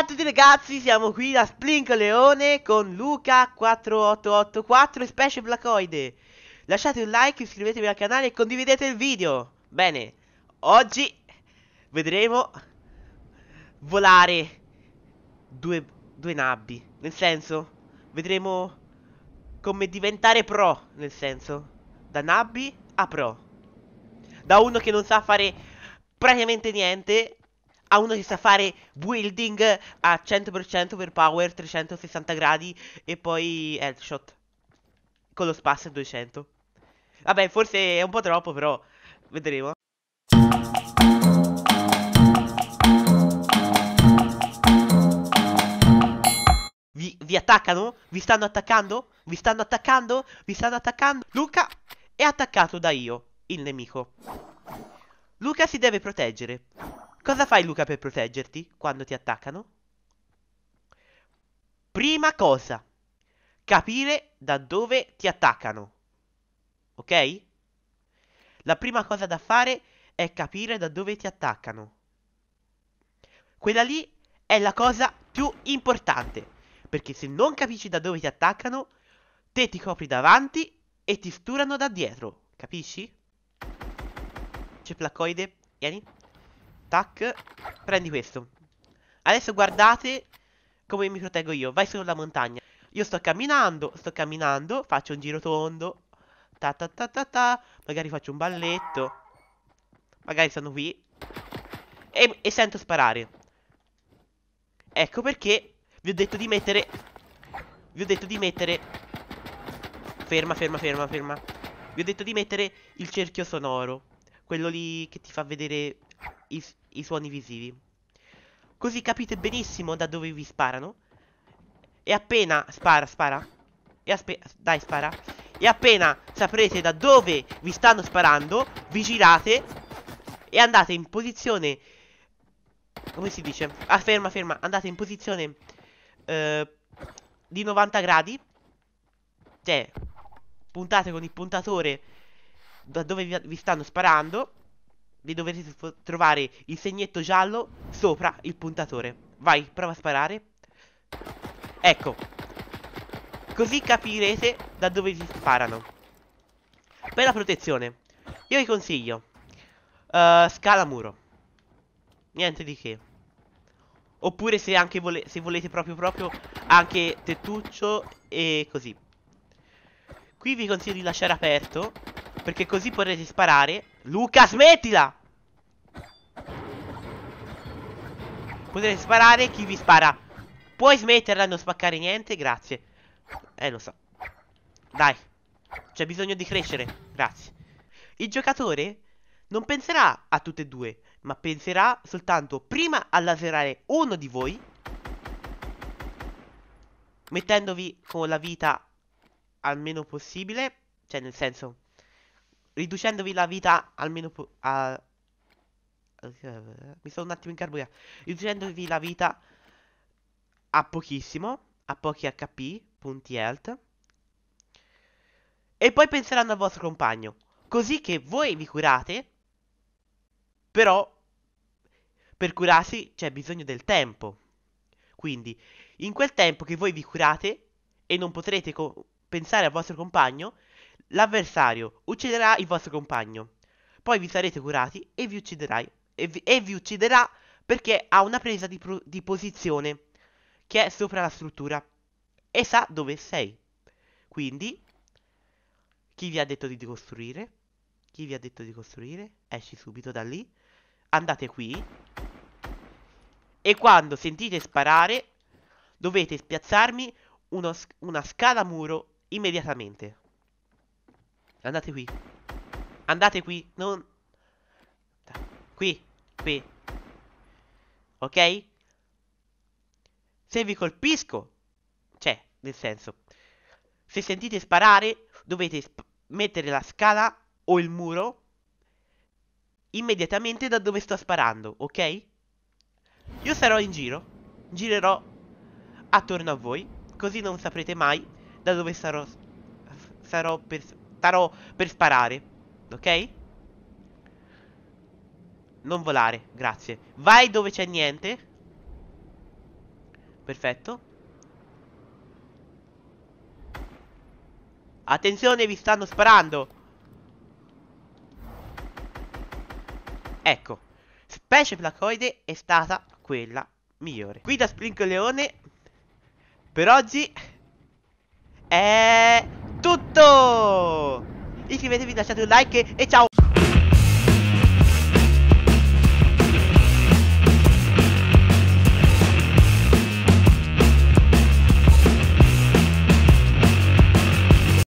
a tutti ragazzi, siamo qui da Splink Leone con Luca4884 e Special Blacoide Lasciate un like, iscrivetevi al canale e condividete il video Bene, oggi vedremo volare due, due nabbi Nel senso, vedremo come diventare pro, nel senso Da nabbi a pro Da uno che non sa fare praticamente niente a uno che sa fare wielding a 100% per power 360 gradi e poi headshot con lo spasso 200. Vabbè, forse è un po' troppo, però vedremo. Vi, vi attaccano? Vi stanno attaccando? Vi stanno attaccando? Vi stanno attaccando? Luca è attaccato da io, il nemico. Luca si deve proteggere. Cosa fai Luca per proteggerti quando ti attaccano? Prima cosa, capire da dove ti attaccano. Ok? La prima cosa da fare è capire da dove ti attaccano. Quella lì è la cosa più importante, perché se non capisci da dove ti attaccano, te ti copri davanti e ti sturano da dietro, capisci? C'è Ceplacoide, vieni. Tac. Prendi questo. Adesso guardate come mi proteggo io. Vai sulla montagna. Io sto camminando, sto camminando, faccio un giro tondo. Ta ta ta ta ta. Magari faccio un balletto. Magari sono qui. E, e sento sparare. Ecco perché vi ho detto di mettere... Vi ho detto di mettere... Ferma, ferma, ferma, ferma. Vi ho detto di mettere il cerchio sonoro. Quello lì che ti fa vedere i, i suoni visivi. Così capite benissimo da dove vi sparano. E appena... Spara, spara. E aspetta... Dai, spara. E appena saprete da dove vi stanno sparando, vi girate e andate in posizione... Come si dice? Ah, ferma, ferma. Andate in posizione eh, di 90 gradi. Cioè, puntate con il puntatore da dove vi, vi stanno sparando vi dovete trovare il segnetto giallo sopra il puntatore. Vai, prova a sparare. Ecco. Così capirete da dove si sparano. Per la protezione, io vi consiglio uh, scala muro. Niente di che. Oppure se anche vole se volete proprio proprio anche tettuccio e così. Qui vi consiglio di lasciare aperto perché così potrete sparare Luca, smettila! Potete sparare chi vi spara. Puoi smetterla e non spaccare niente? Grazie. Eh, lo so. Dai. C'è bisogno di crescere. Grazie. Il giocatore non penserà a tutte e due, ma penserà soltanto prima a laserare uno di voi, mettendovi con la vita Almeno possibile, cioè nel senso riducendovi la vita almeno a... Mi sono un attimo incarburato. Riducendovi la vita a pochissimo, a pochi HP, punti health. E poi penseranno al vostro compagno. Così che voi vi curate, però per curarsi c'è bisogno del tempo. Quindi, in quel tempo che voi vi curate e non potrete pensare al vostro compagno, l'avversario ucciderà il vostro compagno. Poi vi sarete curati e vi ucciderai. E vi, e vi ucciderà perché ha una presa di, pro, di posizione che è sopra la struttura e sa dove sei. Quindi, chi vi ha detto di costruire? Chi vi ha detto di costruire? Esci subito da lì. Andate qui. E quando sentite sparare, dovete spiazzarmi uno, una scala muro immediatamente. Andate qui. Andate qui. Non... Qui. Qui. Ok? Se vi colpisco... Cioè, nel senso... Se sentite sparare, dovete sp mettere la scala o il muro immediatamente da dove sto sparando, ok? Io sarò in giro, girerò attorno a voi, così non saprete mai da dove sarò, sarò per, starò per sparare. Ok? Non volare, grazie. Vai dove c'è niente. Perfetto. Attenzione, vi stanno sparando. Ecco. Specie placoide è stata quella migliore. Qui da Splink Leone per oggi è tutto! Iscrivetevi, lasciate un like e ciao!